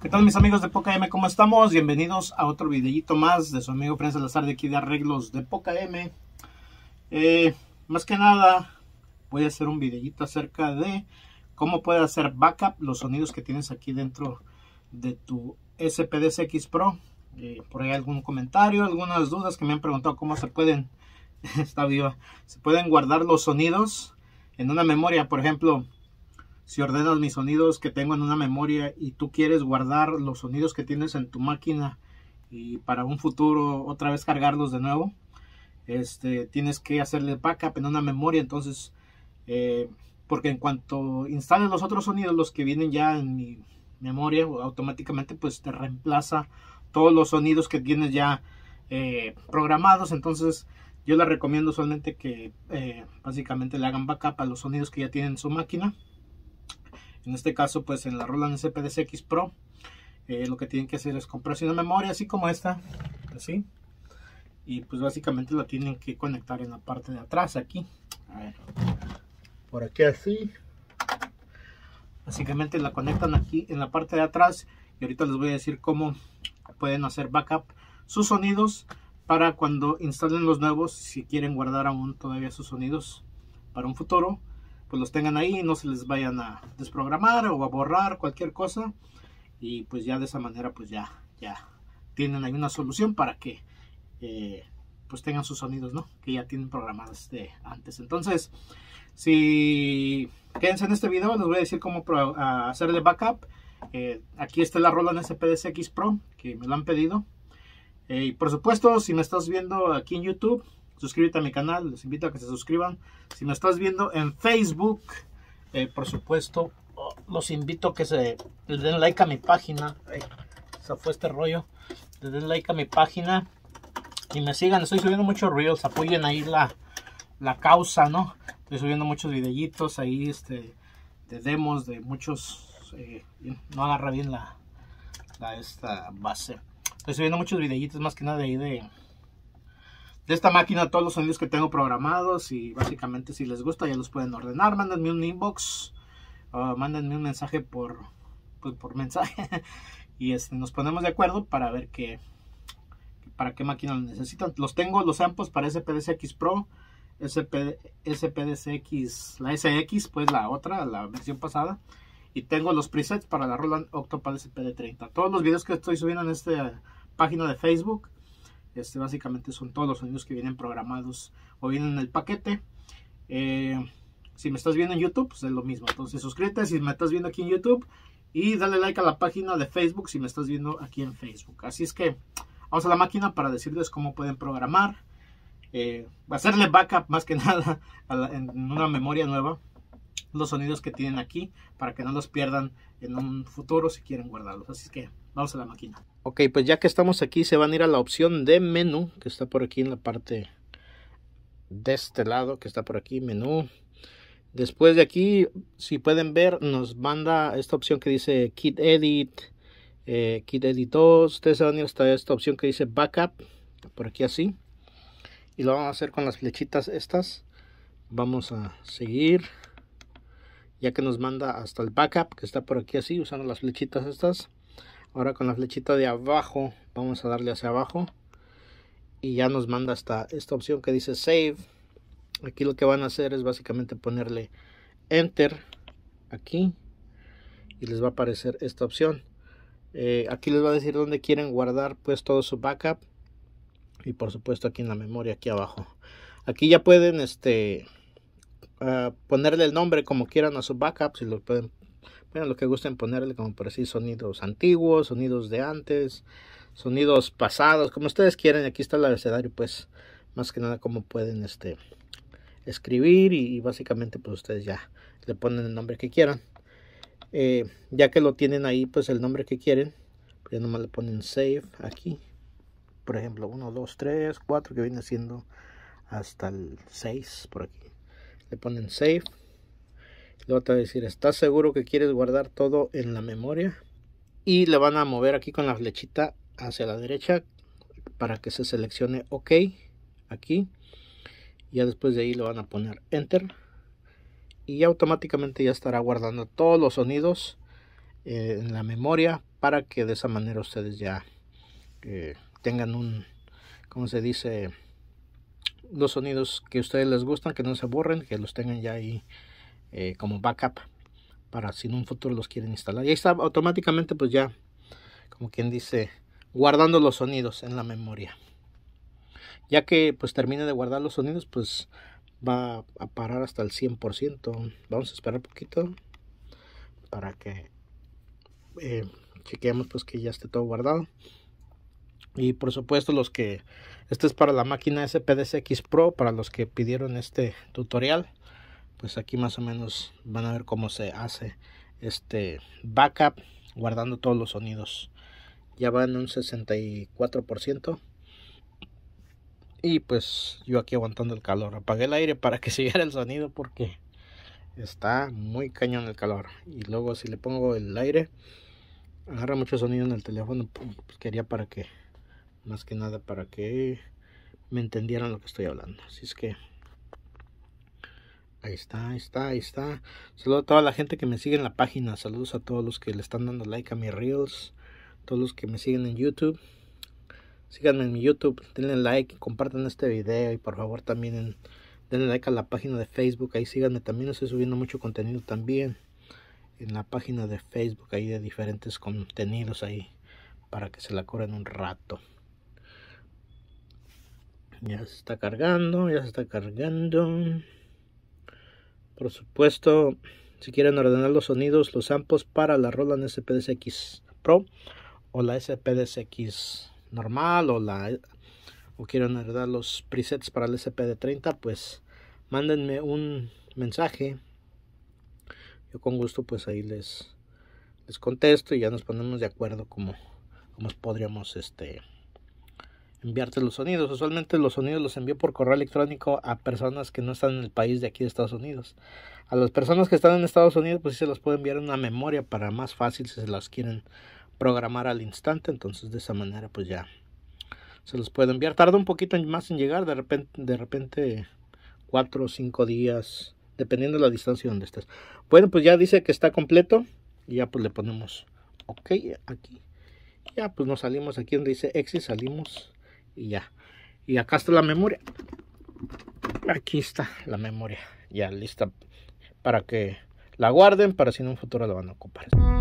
¿Qué tal mis amigos de Poca M? ¿Cómo estamos? Bienvenidos a otro videíto más de su amigo Prensa Salazar de aquí de Arreglos de Poca M. Eh, más que nada voy a hacer un videito acerca de cómo puedes hacer backup los sonidos que tienes aquí dentro de tu spd spdsx Pro. Eh, por ahí algún comentario, algunas dudas que me han preguntado cómo se pueden, está viva, se pueden guardar los sonidos en una memoria, por ejemplo, si ordenas mis sonidos que tengo en una memoria y tú quieres guardar los sonidos que tienes en tu máquina y para un futuro otra vez cargarlos de nuevo, este, tienes que hacerle backup en una memoria, entonces, eh, porque en cuanto instales los otros sonidos, los que vienen ya en mi memoria, automáticamente pues te reemplaza todos los sonidos que tienes ya eh, programados, entonces yo les recomiendo solamente que eh, básicamente le hagan backup a los sonidos que ya tienen en su máquina. En este caso, pues en la Roland CPDCX Pro, eh, lo que tienen que hacer es comprarse una memoria así como esta, así. Y pues básicamente la tienen que conectar en la parte de atrás aquí. Por aquí así. Básicamente la conectan aquí en la parte de atrás. Y ahorita les voy a decir cómo pueden hacer backup sus sonidos para cuando instalen los nuevos, si quieren guardar aún todavía sus sonidos para un futuro, pues los tengan ahí, no se les vayan a desprogramar o a borrar cualquier cosa y pues ya de esa manera pues ya, ya tienen ahí una solución para que eh, pues tengan sus sonidos, ¿no? Que ya tienen programados de antes. Entonces, si quédense en este video, les voy a decir cómo hacerle backup. Eh, aquí está la rola Roland spdsx Pro, que me lo han pedido. Eh, y por supuesto, si me estás viendo aquí en YouTube, suscríbete a mi canal, les invito a que se suscriban. Si me estás viendo en Facebook, eh, por supuesto, oh, los invito a que se den like a mi página. se fue este rollo. Le den like a mi página y me sigan. Estoy subiendo muchos reels, apoyen ahí la, causa, ¿no? Estoy subiendo muchos videitos ahí, este, de demos, de muchos... Eh, no agarra bien la, la esta base. Estoy subiendo muchos videitos más que nada ahí de de esta máquina todos los sonidos que tengo programados y básicamente si les gusta ya los pueden ordenar, mándenme un inbox, o ah, mándenme un mensaje por, pues, por mensaje y este, nos ponemos de acuerdo para ver qué, para qué máquina lo necesitan. Los tengo los samples para SPDCX Pro, SP, SPDCX, la SX, pues la otra, la versión pasada. Y tengo los presets para la Roland Octopad SPD30. Todos los videos que estoy subiendo en esta página de Facebook este básicamente son todos los sonidos que vienen programados o vienen en el paquete. Eh, si me estás viendo en YouTube, pues es lo mismo. Entonces suscríbete si me estás viendo aquí en YouTube y dale like a la página de Facebook si me estás viendo aquí en Facebook. Así es que vamos a la máquina para decirles cómo pueden programar. Eh, hacerle backup más que nada en una memoria nueva los sonidos que tienen aquí para que no los pierdan en un futuro si quieren guardarlos. Así es que Vamos a la máquina. Ok, pues ya que estamos aquí se van a ir a la opción de menú que está por aquí en la parte de este lado que está por aquí, menú. Después de aquí, si pueden ver, nos manda esta opción que dice Kit Edit, eh, Kit Edit 2. Ustedes se van hasta esta opción que dice Backup, por aquí así. Y lo vamos a hacer con las flechitas estas. Vamos a seguir, ya que nos manda hasta el Backup, que está por aquí así, usando las flechitas estas ahora con la flechita de abajo vamos a darle hacia abajo y ya nos manda hasta esta opción que dice save aquí lo que van a hacer es básicamente ponerle enter aquí y les va a aparecer esta opción eh, aquí les va a decir dónde quieren guardar pues todo su backup y por supuesto aquí en la memoria aquí abajo aquí ya pueden este ah, ponerle el nombre como quieran a su backup si lo pueden bueno, lo que gusten ponerle, como por así, sonidos antiguos, sonidos de antes, sonidos pasados, como ustedes quieren. Aquí está el abecedario, pues, más que nada, como pueden este, escribir y, básicamente, pues, ustedes ya le ponen el nombre que quieran. Eh, ya que lo tienen ahí, pues, el nombre que quieren, pues, ya nomás le ponen save aquí. Por ejemplo, 1, 2, 3, 4, que viene siendo hasta el 6 por aquí. Le ponen save le va a decir, ¿estás seguro que quieres guardar todo en la memoria? Y le van a mover aquí con la flechita hacia la derecha para que se seleccione OK aquí. Ya después de ahí le van a poner Enter. Y automáticamente ya estará guardando todos los sonidos eh, en la memoria para que de esa manera ustedes ya eh, tengan un, cómo se dice, los sonidos que a ustedes les gustan, que no se borren, que los tengan ya ahí eh, como backup para si en un futuro los quieren instalar. Y ahí está automáticamente pues ya, como quien dice, guardando los sonidos en la memoria. Ya que pues termine de guardar los sonidos, pues va a parar hasta el 100%. Vamos a esperar un poquito para que eh, chequeemos pues que ya esté todo guardado. Y por supuesto los que, este es para la máquina SPDCX Pro, para los que pidieron este tutorial pues aquí más o menos van a ver cómo se hace este backup guardando todos los sonidos ya va en un 64% y pues yo aquí aguantando el calor apagué el aire para que siguiera el sonido porque está muy cañón el calor y luego si le pongo el aire agarra mucho sonido en el teléfono pues quería para que más que nada para que me entendieran lo que estoy hablando así es que Ahí está, ahí está, ahí está. Saludos a toda la gente que me sigue en la página. Saludos a todos los que le están dando like a mis reels. Todos los que me siguen en YouTube. Síganme en mi YouTube. Denle like, compartan este video y por favor también denle like a la página de Facebook. Ahí síganme también. Estoy subiendo mucho contenido también en la página de Facebook. Ahí de diferentes contenidos ahí para que se la corran un rato. Ya se está cargando, ya se está cargando. Por supuesto, si quieren ordenar los sonidos, los ampos para la Roland SPDX Pro o la SPDX normal o la o quieren ordenar los presets para el SPD30, pues mándenme un mensaje. Yo con gusto pues ahí les les contesto y ya nos ponemos de acuerdo como, como podríamos este enviarte los sonidos. Usualmente los sonidos los envío por correo electrónico a personas que no están en el país de aquí de Estados Unidos. A las personas que están en Estados Unidos, pues sí se los puedo enviar en una memoria para más fácil si se las quieren programar al instante. Entonces de esa manera, pues ya se los puede enviar. Tarda un poquito más en llegar, de repente, de repente cuatro o cinco días, dependiendo de la distancia donde estés. Bueno, pues ya dice que está completo y ya pues le ponemos OK aquí. Ya pues nos salimos aquí donde dice exit, salimos y ya y acá está la memoria aquí está la memoria ya lista para que la guarden para si en un futuro la van a ocupar